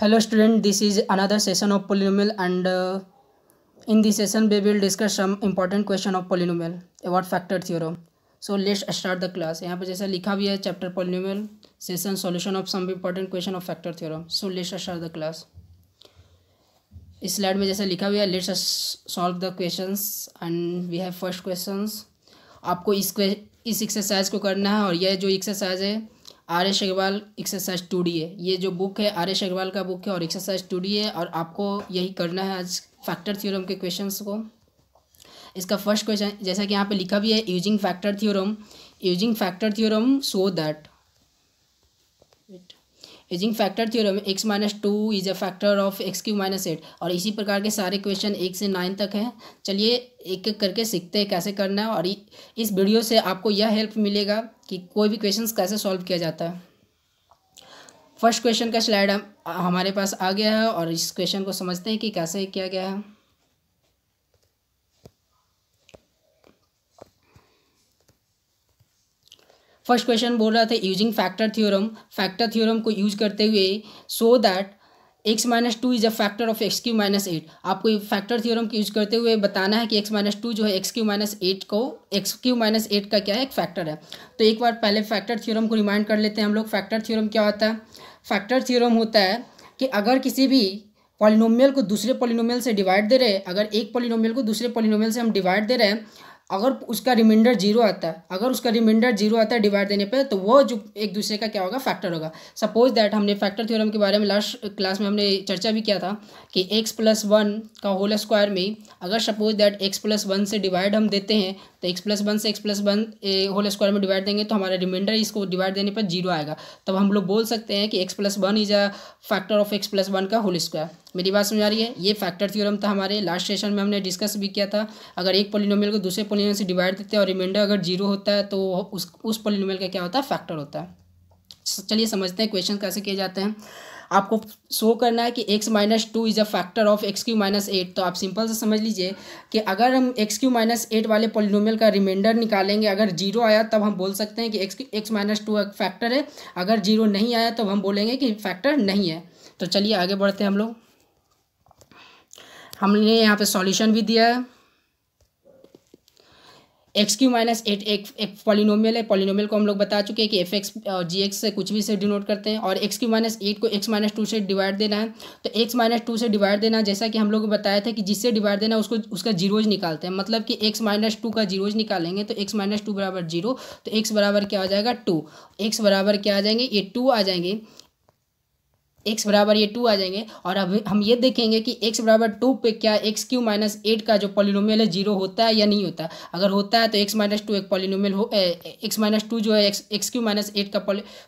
hello student this is another session of polynomial and in this session we will discuss some important question of polynomial about factor theorem so let's start the class यहाँ पर जैसा लिखा भी है chapter polynomial session solution of some important question of factor theorem so let's start the class इस slide में जैसा लिखा हुआ है let's solve the question and we have first question आपको इस इस एक्सरसाइज को करना है और यह जो एक्सरसाइज है R S Agarwal exercise two D है ये जो बुक है आर एस अग्रवाल का बुक है और एक्सरसाइज टू डी है और आपको यही करना है आज फैक्टर थ्योरम के क्वेश्चन को इसका फर्स्ट क्वेश्चन जैसा कि यहाँ पे लिखा भी है using factor theorem using factor theorem so that using factor theorem x minus two is a factor of x cube minus eight और इसी प्रकार के सारे क्वेश्चन एक से नाइन तक हैं चलिए एक एक करके सीखते हैं कैसे करना है और इस वीडियो से आपको यह हेल्प मिलेगा कि कोई भी क्वेश्चन कैसे सॉल्व किया जाता है फर्स्ट क्वेश्चन का स्लाइड हमारे पास आ गया है और इस क्वेश्चन को समझते हैं कि कैसे किया गया है फर्स्ट क्वेश्चन बोल रहा था using factor theorem factor theorem को यूज करते हुए so that x minus two is a factor of x cube minus eight आपको फैक्टर थ्योरम यूज करते हुए बताना है कि एक्स माइनस टू जो है एक्स क्यू माइनस एट को एक्स क्यू माइनस एट का क्या है एक फैक्टर है तो एक बार पहले फैक्टर थ्योरम को रिमाइंड कर लेते हैं हम लोग फैक्टर थ्योरम क्या होता है फैक्टर थ्योरम होता है कि अगर किसी भी पॉलिनोमियल को दूसरे पॉलिनोमियल से डिवाइड दे रहे हैं अगर एक पॉलिनोमियल को दूसरे पॉलिनोमियल से हम डिवाइड दे रहे हैं अगर उसका रिमाइंडर जीरो आता है अगर उसका रिमाइंडर जीरो आता है डिवाइड देने पे तो वो जो एक दूसरे का क्या होगा फैक्टर होगा सपोज दैट हमने फैक्टर थ्योरम के बारे में लास्ट क्लास में हमने चर्चा भी किया था कि एक्स प्लस वन का होल स्क्वायर में अगर suppose that x plus one से डिवाइड हम देते हैं तो एक्स प्लस वन से x plus one whole square में डिवाइड देंगे तो हमारा रिमाइंडर इसको डिवाइड देने पर जीरो आएगा तब हम लोग बोल सकते हैं कि x plus one is a factor of x plus one का होल स्क्वायर मेरी बात समझ आ रही है ये फैक्टर थ्योरम था हमारे लास्ट सेशन में हमने डिस्कस भी किया था अगर एक पोलिनोमियल को दूसरे पोलिनोमियल से डिवाइड देते हैं और रिमाइंडर अगर जीरो होता है तो उस उस पोलिनोमियल का क्या होता है फैक्टर होता है चलिए समझते हैं क्वेश्चन कैसे किए जाते हैं आपको शो करना है कि x minus two is a factor of x cube minus eight तो आप सिंपल से समझ लीजिए कि अगर हम एक्स क्यू माइनस एट वाले पोलिनोमल का रिमाइंडर निकालेंगे अगर जीरो आया तब हम बोल सकते हैं कि एक्स एक्स माइनस टू एक फैक्टर है अगर जीरो नहीं आया तब हम बोलेंगे कि फैक्टर नहीं है तो चलिए आगे बढ़ते हैं हम लोग हमने यहाँ पे सॉल्यूशन भी दिया है एक्स क्यू माइनस एट एक, एक पॉलिनोमियल है पॉलिनोमियल को हम लोग बता चुके हैं कि एफ एक्स और जी एक्स से कुछ भी से डिनोट करते हैं और एक्स क्यू माइनस एट को एक्स माइनस टू से डिवाइड देना है तो एक्स माइनस टू से डिवाइड देना जैसा कि हम लोग को बताया था कि जिससे डिवाइड देना उसको उसका जीरोज निकालते हैं मतलब कि एक्स माइनस टू का जीरोज निकालेंगे तो एक्स माइनस टू बराबर जीरो तो एक्स बराबर क्या आ जाएगा टू एक्स बराबर क्या आ जाएंगे ये टू आ जाएंगे एक्स बराबर ये टू आ जाएंगे और अब हम ये देखेंगे कि एक्स बराबर टू पे क्या एक्स क्यू माइनस एट का जो पॉलिनोमियल है जीरो होता है या नहीं होता अगर होता है तो एक्स माइनस टू एक पॉलिनोमियल हो एक्स माइनस टू जो है x x cube minus eight का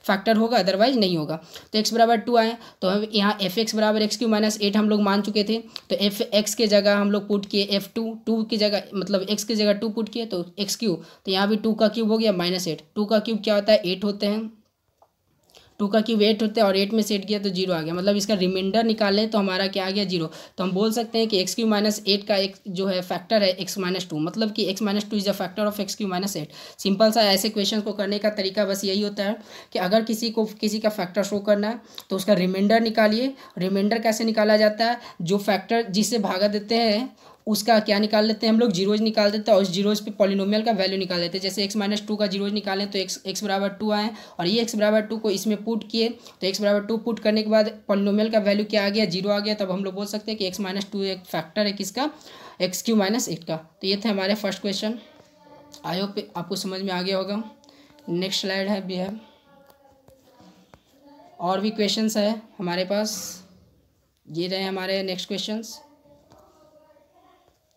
फैक्टर होगा अदरवाइज नहीं होगा तो एक्स बराबर टू आए तो हम यहाँ एफ एक्स बराबर एक्स क्यू माइनस एट हम लोग मान चुके थे तो एफ एक्स के जगह हम लोग पुट किए एफ टू टू की जगह मतलब एक्स की जगह टू पुट किए तो एक्स क्यू तो यहाँ भी टू का क्यूब हो गया माइनस एट टू का क्यूब क्या होता है एट होते हैं टू का क्यूब एट होता है और एट में सेट किया गया तो जीरो आ गया मतलब इसका रिमाइंडर निकालें तो हमारा क्या आ गया जीरो तो हम बोल सकते हैं कि एक्स क्यू माइनस एट का एक जो है फैक्टर है एक्स माइनस टू मतलब कि x minus two is a factor of x cube minus eight simple सा ऐसे क्वेश्चन को करने का तरीका बस यही होता है कि अगर किसी को किसी का फैक्टर शो करना है तो उसका रिमाइंडर निकालिए रिमाइंडर कैसे निकाला जाता है जो फैक्टर जिसे भागा देते हैं उसका क्या निकाल लेते हैं हम लोग जीरोज निकाल देते हैं और उस जीरोज पे पॉलिनोमियल का वैल्यू निकाल देते हैं जैसे एक्स माइनस टू का जीरोज निकालें तो एक्स एक्स बराबर टू आए और ये एक्स बराबर टू को इसमें पुट किए तो एक्स बराबर टू पुट करने के बाद पॉलिनोमियल का वैल्यू क्या आ गया जीरो आ गया तब हम लोग बोल सकते हैं कि एक्स माइनस टू एक फैक्टर है किसका एक्स क्यू माइनस एट का तो ये थे हमारे फर्स्ट क्वेश्चन आई होप आपको समझ में आ गया होगा नेक्स्ट स्लाइड है भी है और भी क्वेश्चन है हमारे पास ये रहे हमारे नेक्स्ट क्वेश्चंस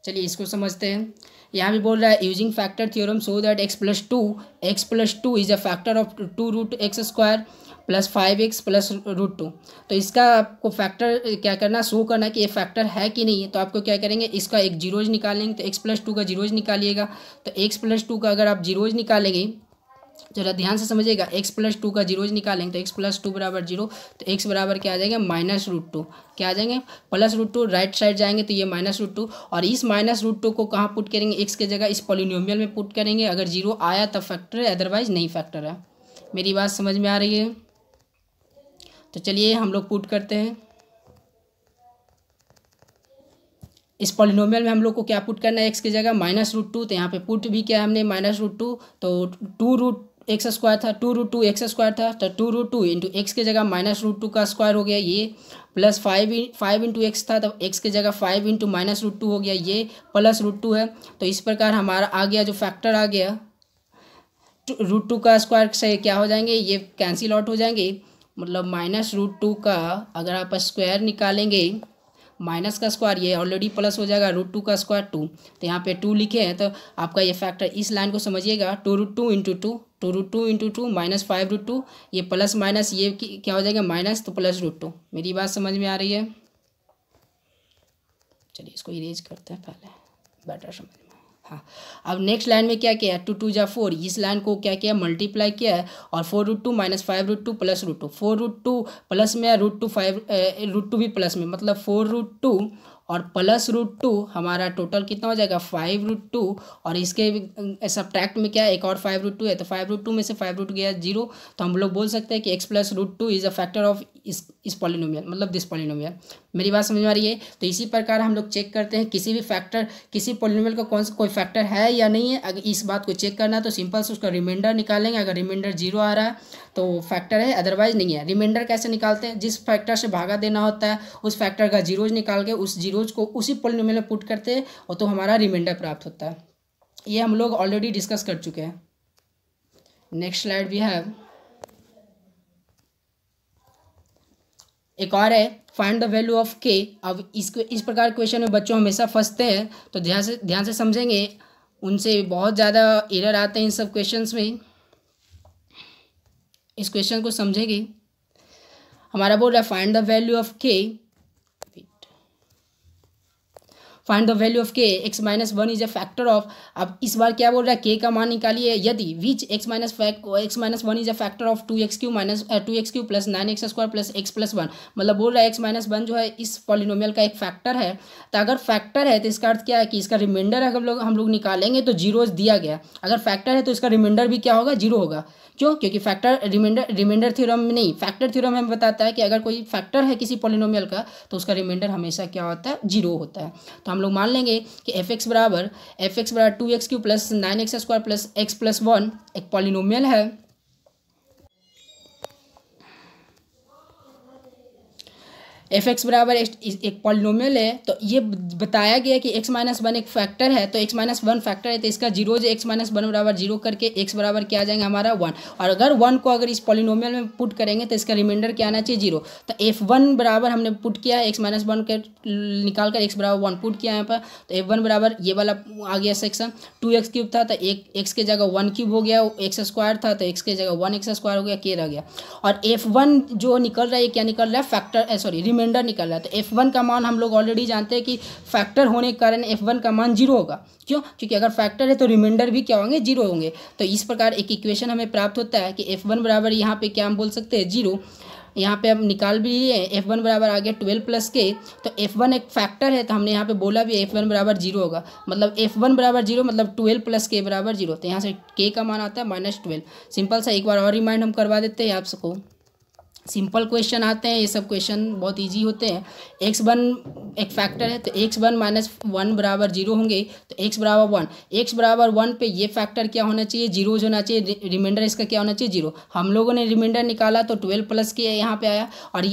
चलिए इसको समझते हैं यहाँ भी बोल रहा है using factor theorem so that x plus two x plus two is a factor of two root x square plus five x plus root two तो इसका आपको फैक्टर क्या करना शो करना कि ये फैक्टर है कि नहीं है तो आपको क्या करेंगे इसका एक जीरोज निकालेंगे तो एक्स प्लस टू का जीरोज निकालिएगा तो एक्स प्लस टू का अगर आप जीरोज निकालेंगे जरा ध्यान से समझिएगा एक्स प्लस टू का जीरोज निकालेंगे तो एक्स प्लस टू बराबर जीरो तो एक्स बराबर क्या आ जाएगा माइनस रूट टू क्या आ जाएंगे plus root two right side जाएंगे तो ये माइनस रूट टू और इस माइनस रूट टू को कहाँ पुट करेंगे एक्स के जगह इस पोलिनोमियल में पुट करेंगे अगर जीरो आया तब तो फैक्टर है अदरवाइज नहीं फैक्टर है मेरी बात समझ में आ रही है तो चलिए हम लोग पुट करते हैं इस पॉलिनोमियल में हम लोग को क्या पुट करना है एक्स की जगह माइनस रूट टू तो यहाँ पे पुट भी किया हमने माइनस रूट टू तो टू रूट एक्स स्क्वायर था two root two x square था तो two root two into x की जगह माइनस रूट टू का स्क्वायर हो गया ये plus five five into x था तो एक्स की जगह five into minus root two हो गया ये प्लस रूट टू है तो इस प्रकार हमारा आ गया जो फैक्टर आ गया रूट तो टू का स्क्वायर से क्या हो जाएंगे ये कैंसिल आउट हो जाएंगे मतलब माइनस रूट टू का अगर आप स्क्वायर निकालेंगे माइनस का स्क्वायर ये ऑलरेडी प्लस हो जाएगा रूट टू का स्क्वायर टू तो यहाँ पे टू लिखे हैं तो आपका ये फैक्टर इस लाइन को समझिएगा two root two into two two root two into two minus five root two ये प्लस माइनस ये क्या हो जाएगा माइनस तो प्लस रूट टू मेरी बात समझ में आ रही है चलिए इसको इरेज करते हैं पहले बेटर समझ में अब नेक्स्ट लाइन में क्या किया टू टू जा फोर इस लाइन को क्या किया मल्टीप्लाई किया है और four root two minus five root two plus root two four root two plus में root two five root two भी प्लस में मतलब फोर रूट टू और प्लस रूट टू हमारा टोटल कितना हो जाएगा फाइव रूट टू और इसके सब्ट्रैक्ट में क्या एक और फाइव रूट टू है तो फाइव रूट टू में से फाइव रूट गया जीरो तो हम लोग बोल सकते हैं कि x plus root two is a factor of इस इस पॉलिनोमियल मतलब दिस पॉलिनोमियल मेरी बात समझ में आ रही है तो इसी प्रकार हम लोग चेक करते हैं किसी भी फैक्टर किसी पॉलिनोमियल का कौन सा कोई फैक्टर है या नहीं है अगर इस बात को चेक करना है तो सिंपल से उसका रिमाइंडर निकालेंगे अगर रिमाइंडर जीरो आ रहा है तो फैक्टर है अदरवाइज नहीं है रिमाइंडर कैसे निकालते हैं जिस फैक्टर से भागा देना होता है उस फैक्टर का जीरोज निकाल के उस जीरोज को उसी पॉलिनोमियल में पुट करते हैं और तो हमारा रिमाइंडर प्राप्त होता है ये हम लोग ऑलरेडी डिस्कस कर चुके हैं नेक्स्ट स्लाइड भी है एक और है फाइंड द वैल्यू ऑफ के अब इसको इस प्रकार क्वेश्चन में बच्चों हमेशा फंसते हैं तो ध्यान से ध्यान से समझेंगे उनसे बहुत ज़्यादा एरर आते हैं इन सब क्वेश्चन में इस क्वेश्चन को समझेंगे हमारा बोल रहा है find the value of k find the value of k x minus one is a factor of अब इस बार क्या बोल रहा है के का मान निकालिए यदि which x minus x minus one is a factor of two x cube minus two x cube plus nine x square plus x plus one मतलब बोल रहा है एक्स माइनस वन जो है इस पॉलिनोमियल का एक फैक्टर है तो अगर फैक्टर है तो इसका अर्थ क्या है कि इसका रिमाइंडर अगर लोग हम लोग निकालेंगे तो जीरो दिया गया अगर फैक्टर है तो इसका रिमाइंडर भी क्या होगा जीरो होगा क्यों क्योंकि फैक्टर रिमाइंडर रिमाइंडर थ्योरम में नहीं फैक्टर थ्योरम हमें बताता है कि अगर कोई फैक्टर है किसी पॉलिनोमियल का तो उसका रिमाइंडर हमेशा क्या होता है जीरो होता है तो हम हम लोग मान लेंगे कि एफ एक्स बराबर एफ एक्स बराबर two x cube plus nine x square plus x plus one एक पॉलिनोमियल है एफ एक्स बराबर एक पॉलिनोमियल है तो ये बताया गया कि एक्स माइनस वन एक फैक्टर है तो एक्स माइनस वन फैक्टर है तो इसका जीरो जो एक्स माइनस वन बराबर जीरो करके एक्स बराबर क्या आ जाएंगे हमारा वन और अगर वन को अगर इस पॉलिनोमियल में पुट करेंगे तो इसका रिमाइंडर क्या आना चाहिए जीरो तो एफ वन बराबर हमने पुट किया है एक्स माइनस वन के निकाल कर एक्स बराबर वन पुट किया यहाँ पर तो एफ वन बराबर ये वाला आ गया सेक्शन टू एक्स क्यूब था तो एक एक्स के जगह वन क्यूब हो गया एक्स स्क्वायर था तो एक्स के जगह वन एक्स स्क्वायर हो गया के रह गया और एफ वन जो निकल रहा है क्या निकल रहा है फैक्टर सॉरी रिमाइंडर निकल रहा है तो एफ वन का मान हम लोग ऑलरेडी जानते हैं कि फैक्टर होने के कारण एफ वन का मान जीरो होगा क्यों क्योंकि अगर फैक्टर है तो रिमाइंडर भी क्या होंगे जीरो होंगे तो इस प्रकार एक इक्वेशन हमें प्राप्त होता है कि एफ वन बराबर यहाँ पे क्या हम बोल सकते हैं जीरो यहाँ पे हम निकाल भी लिए एफ वन बराबर आ गया ट्वेल्व प्लस के तो एफ वन एक फैक्टर है तो हमने यहाँ पे बोला भी एफ वन बराबर जीरो होगा मतलब एफ वन बराबर जीरो मतलब ट्वेल्व प्लस के बराबर जीरो तो यहाँ से के का मान आता है माइनस ट्वेल्व सिंपल सा एक बार और रिमाइंड हम करवा देते हैं आप सबको सिंपल क्वेश्चन आते हैं ये सब क्वेश्चन बहुत इजी होते हैं एक्स वन एक फैक्टर है तो एक्स वन माइनस वन बराबर जीरो होंगे तो एक्स बराबर वन एक्स बराबर वन पे ये फैक्टर क्या होना चाहिए जीरो होना चाहिए रिमाइंडर इसका क्या होना चाहिए जीरो हम लोगों ने रिमाइंडर निकाला तो ट्वेल्व प्लस के यहाँ पे आया और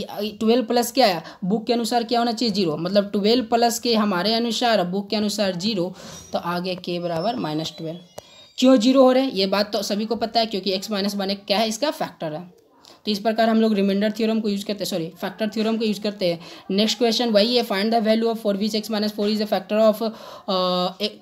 ट्वेल्व प्लस क्या आया बुक के अनुसार क्या होना चाहिए जीरो मतलब ट्वेल्व प्लस के हमारे अनुसार बुक के अनुसार जीरो तो आगे के बराबर माइनस ट्वेल्व क्यों जीरो हो रहे हैं ये बात तो सभी को पता है क्योंकि एक्स माइनस वन एक क्या है इसका फैक्टर है तो इस प्रकार हम लोग रिमाइंडर थ्योरम को यूज़ करते हैं सॉरी फैक्टर थ्योरम को यूज़ करते हैं नेक्स्ट क्वेश्चन वही है find the value of four which x minus four is the factor of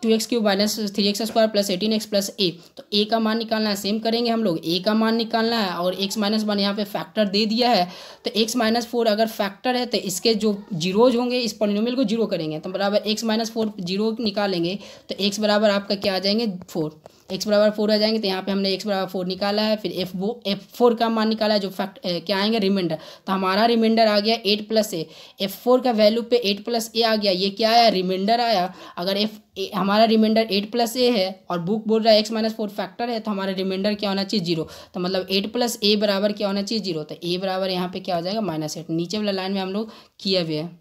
two x cube minus three x square plus eighteen x plus a तो a का मान निकालना है सेम करेंगे हम लोग ए का मान निकालना है और एक्स माइनस वन यहाँ पे फैक्टर दे दिया है तो एक्स माइनस फोर अगर फैक्टर है तो इसके जो जीरोज होंगे इस पॉलिनोमियल को जीरो करेंगे तो बराबर एक्स माइनस फोर जीरो निकालेंगे तो एक्स बराबर आपका क्या आ जाएंगे फोर एक्स बराबर फोर आ जाएंगे तो यहाँ पे हमने एक्स बराबर फोर निकाला है फिर एफ वो एफ फोर का मान निकाला है जो फैक्ट क्या आएंगे रिमाइंडर तो हमारा रिमाइंडर आ गया eight plus a f four का वैल्यू पे एट प्लस ए आ गया ये क्या आया रिमाइंडर आया अगर एफ ए, हमारा रिमाइंडर एट प्लस ए है और बुक बोल रहा है एक्स माइनस फोर फैक्टर है तो हमारा रिमाइंडर क्या होना चाहिए जीरो तो मतलब एट प्लस ए बराबर क्या होना चाहिए जीरो तो ए बराबर यहाँ पे क्या हो जाएगा माइनस एट नीचे वाला लाइन में हम लोग किए हुए हैं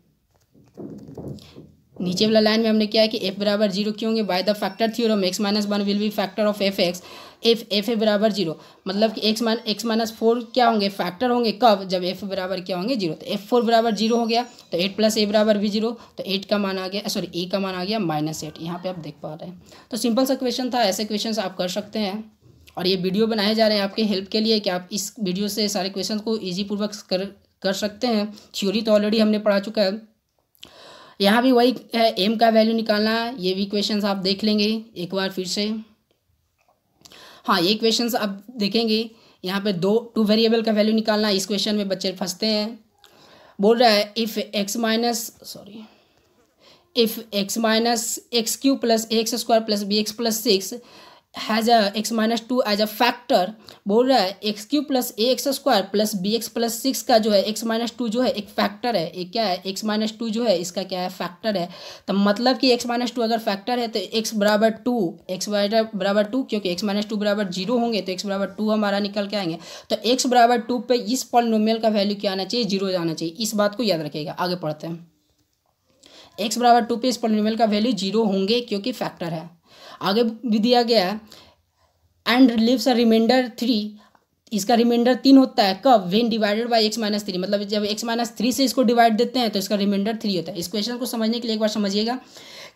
नीचे वाला लाइन में हमने क्या है कि एफ बराबर जीरो क्यों होंगे by the factor theorem x minus one will be factor of f x f f a बराबर जीरो मतलब कि एक्स मान एक्स माइनस फोर क्या होंगे फैक्टर होंगे कब जब एफ बराबर क्या होंगे जीरो तो एफ फोर बराबर जीरो हो गया तो एट प्लस ए बराबर भी जीरो तो एट का मान आ गया सॉरी ए का मान आ गया माइनस एट यहाँ पर आप देख पा रहे हैं तो सिंपल सा क्वेश्चन था ऐसे क्वेश्चन आप कर सकते हैं और ये वीडियो बनाए जा रहे हैं आपके हेल्प के लिए कि आप इस वीडियो से सारे क्वेश्चन को ईजी पूर्वक कर कर सकते हैं थ्योरी तो ऑलरेडी हमने पढ़ा चुका है यहाँ भी वही है एम का वैल्यू निकालना है ये भी क्वेश्चन आप देख लेंगे एक बार फिर से हाँ ये क्वेश्चन आप देखेंगे यहाँ पे दो टू वेरिएबल का वैल्यू निकालना इस क्वेश्चन में बच्चे फंसते हैं बोल रहा है if x minus sorry if x minus x cube plus x square plus b x plus six has x minus two as a factor बोल रहा है x cube plus a x square plus b x plus six का जो है x minus two जो है एक factor है एक क्या है एक्स माइनस टू जो है इसका क्या है फैक्टर मतलब है तो मतलब कि एक्स माइनस टू अगर फैक्टर है तो एक्स बराबर टू एक्स बराबर टू क्योंकि एक्स माइनस टू बराबर जीरो होंगे तो एक्स बराबर टू हमारा निकल के आएंगे तो एक्स बराबर टू पर इस पॉलिनोमियल का वैल्यू क्या आना चाहिए जीरो आना चाहिए इस बात को याद रखिएगा आगे पढ़ते हैं एक्स बराबर टू पे इस पॉलिनोमियल का वैल्यू जीरो होंगे क्योंकि फैक्टर है आगे भी दिया गया है and leaves a remainder three इसका रिमाइंडर तीन होता है कब when divided by x minus three मतलब जब एक्स माइनस थ्री से इसको डिवाइड देते हैं तो इसका रिमाइंडर थ्री होता है इस क्वेश्चन को समझने के लिए एक बार समझिएगा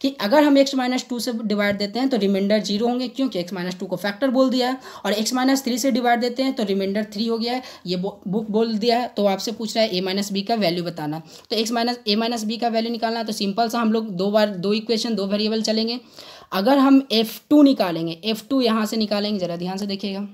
कि अगर हम एक्स माइनस टू से डिवाइड देते हैं तो रिमाइंडर जीरो होंगे क्योंकि एक्स माइनस टू को फैक्टर बोल दिया है और एक्स माइनस थ्री से डिवाइड देते हैं तो रिमाइंडर थ्री हो गया है ये बुक बोल दिया है तो आपसे पूछ रहा है ए माइनस बी का वैल्यू बताना तो x minus a minus b का वैल्यू निकालना तो सिंपल सा हम लोग दो बार दो इक्वेशन दो वेरिएबल चलेंगे अगर हम एफ़ टू निकालेंगे एफ़ टू यहाँ से निकालेंगे ज़रा ध्यान से देखिएगा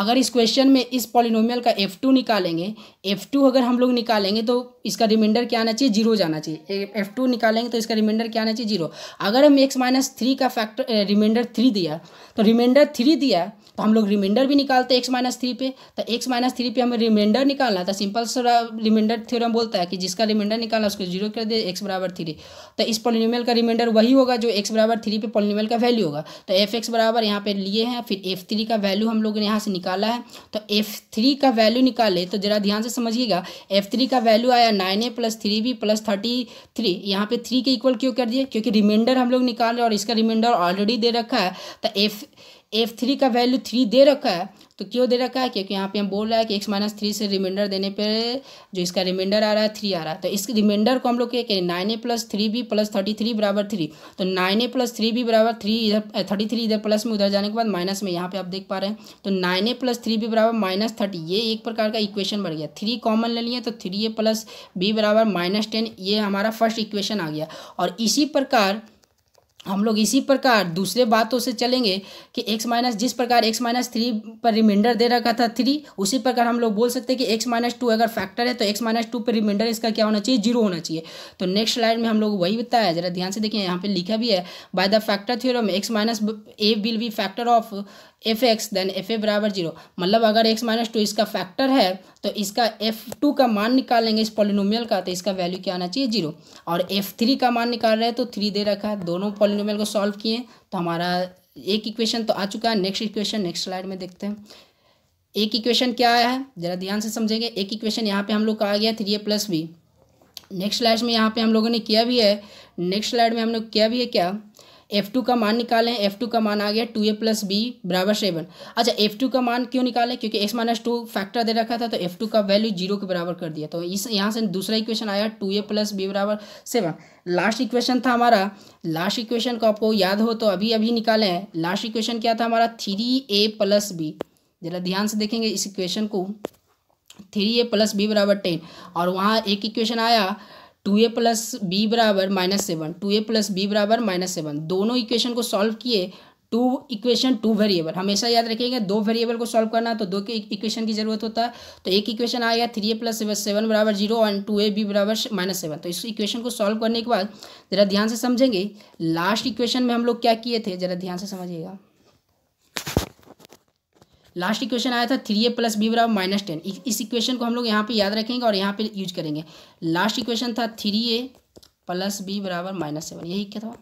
अगर इस क्वेश्चन में इस पॉलिनोमियल का एफ़ टू निकालेंगे एफ़ टू अगर हम लोग निकालेंगे तो इसका रिमाइंडर क्या आना चाहिए जीरो जाना चाहिए एफ़ टू निकालेंगे तो इसका रिमाइंडर क्या आना चाहिए जीरो अगर हम एक्स माइनस थ्री का फैक्टर रिमाइंडर थ्री दिया तो रिमाइंडर थ्री दिया तो हम लोग रिमाइंडर भी निकालते हैं एक्स माइनस थ्री पे तो एक्स माइनस थ्री पे हमें रिमाइंडर निकालना था सिंपल तो सा रिमाइंडर थ्योरम बोलता है कि जिसका रिमाइंडर निकालना उसको जीरो कर दे एक्स बराबर थ्री तो इस पॉलिनोमियल का रिमाइंडर वही होगा जो एक्स बराबर थ्री पे पॉलिनोमियल का वैल्यू होगा तो एफ एक्स बराबर यहाँ पे लिए हैं फिर एफ थ्री का वैल्यू हम लोग ने यहाँ से निकाला है तो एफ थ्री का वैल्यू निकाले तो जरा ध्यान से समझिएगा एफ थ्री का वैल्यू आया nine a plus three b plus thirty three यहाँ पे थ्री के इक्वल क्यों कर दिए क्योंकि रिमाइंडर हम लोग निकाल रहे हैं और इसका रिमाइंडर ऑलरेडी दे रखा है तो एफ एफ थ्री का वैल्यू थ्री दे रखा है तो क्यों दे रखा है क्योंकि यहाँ पे हम बोल रहा है कि एक्स माइनस थ्री से रिमाइंडर देने पे जो इसका रिमाइंडर आ रहा है थ्री आ रहा है तो इस रिमाइंडर को हम लोग क्या करें nine a plus three b plus thirty three बराबर थ्री तो nine a plus three b बराबर थ्री इधर थर्टी थ्री इधर प्लस में उधर जाने के बाद माइनस में यहाँ पे आप देख पा रहे हैं तो nine a plus three b बराबर माइनस थर्टी ये एक प्रकार का इक्वेशन बढ़ गया थ्री कॉमन ले लिए तो थ्री ए प्लस बी बराबर माइनस टेन ये हमारा फर्स्ट इक्वेशन आ गया और इसी प्रकार हम लोग इसी प्रकार दूसरे बातों से चलेंगे कि x माइनस जिस प्रकार x माइनस थ्री पर रिमाइंडर दे रखा था थ्री उसी प्रकार हम लोग बोल सकते हैं कि x माइनस टू अगर फैक्टर है तो x माइनस टू पर रिमाइंडर इसका क्या होना चाहिए जीरो होना चाहिए तो नेक्स्ट स्लाइड में हम लोग वही बताया जरा ध्यान से देखिए यहाँ पे लिखा भी है by the factor theorem x minus a will be factor of f x then f a बराबर जीरो मतलब अगर एक्स माइनस टू इसका फैक्टर है तो इसका एफ टू का मान निकालेंगे इस पॉलिनोमियल का तो इसका वैल्यू क्या आना चाहिए जीरो और एफ थ्री का मान निकाल रहे हैं तो थ्री दे रखा है दोनों पॉलिनोमियल को सॉल्व किए तो हमारा एक इक्वेशन तो आ चुका है नेक्स्ट इक्वेशन नेक्स्ट स्लाइड में देखते हैं एक इक्वेशन क्या आया है जरा ध्यान से समझेंगे एक इक्वेशन यहाँ पे हम लोग का आ गया three a plus b next slide में यहाँ पे हम लोगों ने किया भी है नेक्स्ट स्लाइड में हम लोग किया भी है क्या एफ टू का मान निकालें एफ टू का मान आ गया टू ए प्लस बी बराबर सेवन अच्छा एफ टू का मान क्यों निकालें क्योंकि एक्स माइनस टू फैक्टर दे रखा था तो एफ टू का वैल्यू जीरो के बराबर कर दिया तो इस यहाँ से दूसरा इक्वेशन आया टू ए प्लस बी बराबर सेवन लास्ट इक्वेशन था हमारा लास्ट इक्वेशन को आपको याद हो तो अभी अभी निकालें लास्ट इक्वेशन क्या था हमारा थ्री ए प्लस बी जरा ध्यान से देखेंगे इस इक्वेशन को थ्री ए प्लस बी बराबर टेन और वहाँ एक इक्वेशन आया टू ए प्लस बी बराबर minus seven two a plus b बराबर माइनस सेवन दोनों इक्वेशन को सॉल्व किए टू इक्वेशन टू वेरिएबल हमेशा याद रखिएगा दो वेरिएबल को सॉल्व करना तो दो के इक्वेशन की जरूरत होता है तो एक इक्वेशन आ गया थ्री ए प्लस सेवन बराबर जीरो और टू ए बी बराबर माइनस सेवन तो इस इक्वेशन को सॉल्व करने के बाद ज़रा ध्यान से समझेंगे लास्ट इक्वेशन में हम लोग क्या किए थे ज़रा ध्यान से समझिएगा लास्ट इक्वेशन आया था थ्री ए प्लस बी बराबर माइनस टेन इस इक्वेशन को हम लोग यहाँ पे याद रखेंगे और यहाँ पे यूज करेंगे लास्ट इक्वेशन था थ्री ए प्लस बी बराबर माइनस सेवन यही क्या था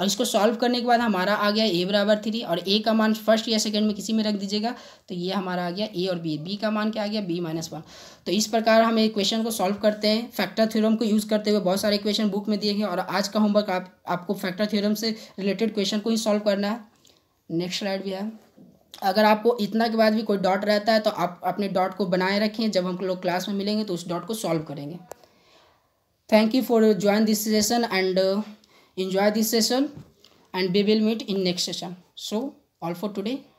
और इसको सॉल्व करने के बाद हमारा आ गया ए बराबर थ्री और ए का मान फर्स्ट या सेकंड में किसी में रख दीजिएगा तो ये हमारा आ गया ए और बी बी का मान क्या आ गया बी माइनस वन तो इस प्रकार हम इक्वेशन को सॉल्व करते हैं फैक्टर थ्योरम को यूज़ करते हुए बहुत सारे इक्वेशन बुक में दिए गए और आज का होमवर्क आप, आपको फैक्टर थ्योरम से रिलेटेड क्वेश्चन को ही सॉल्व करना है नेक्स्ट स्लाइड भी है अगर आपको इतना के बाद भी कोई डॉट रहता है तो आप अपने डॉट को बनाए रखें जब हम लोग क्लास में मिलेंगे तो उस डॉट को सॉल्व करेंगे thank you for join this session and enjoy this session and we will meet in next session so all for today